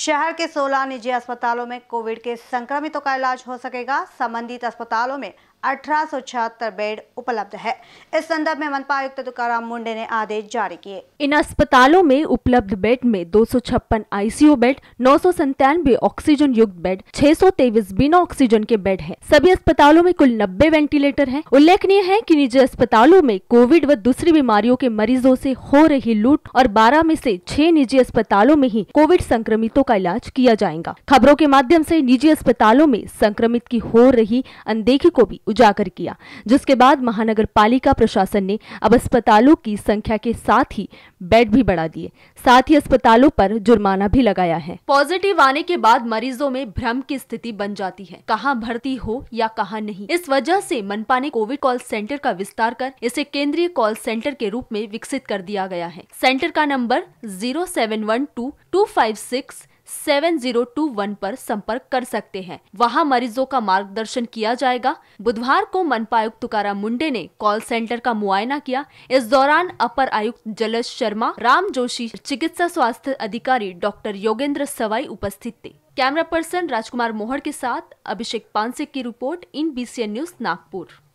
शहर के 16 निजी अस्पतालों में कोविड के संक्रमितों का इलाज हो सकेगा संबंधित अस्पतालों में अठारह बेड उपलब्ध है इस संदर्भ में मनपा आयुक्त तुकाराम मुंडे ने आदेश जारी किए इन अस्पतालों में उपलब्ध बेड में दो आईसीयू बेड नौ ऑक्सीजन युक्त बेड छह बिना ऑक्सीजन के बेड हैं। सभी अस्पतालों में कुल 90 वेंटिलेटर हैं। उल्लेखनीय है कि निजी अस्पतालों में कोविड व दूसरी बीमारियों के मरीजों ऐसी हो रही लूट और बारह में ऐसी छह निजी अस्पतालों में ही कोविड संक्रमितों का इलाज किया जाएगा खबरों के माध्यम से निजी अस्पतालों में संक्रमित की हो रही अनदेखी को भी उजागर किया जिसके बाद महानगर पालिका प्रशासन ने अब अस्पतालों की संख्या के साथ ही बेड भी बढ़ा दिए साथ ही अस्पतालों पर जुर्माना भी लगाया है पॉजिटिव आने के बाद मरीजों में भ्रम की स्थिति बन जाती है कहाँ भर्ती हो या कहाँ नहीं इस वजह से मनपा ने कोविड कॉल सेंटर का विस्तार कर इसे केंद्रीय कॉल सेंटर के रूप में विकसित कर दिया गया है सेंटर का number zero seven one two two five six 7021 पर संपर्क कर सकते हैं वहां मरीजों का मार्गदर्शन किया जाएगा बुधवार को मनपा आयुक्त तुकारा मुंडे ने कॉल सेंटर का मुआयना किया इस दौरान अपर आयुक्त जलज शर्मा राम जोशी चिकित्सा स्वास्थ्य अधिकारी डॉक्टर योगेंद्र सवाई उपस्थित थे कैमरा पर्सन राजकुमार मोहर के साथ अभिषेक पानसे की report in B news Nagpur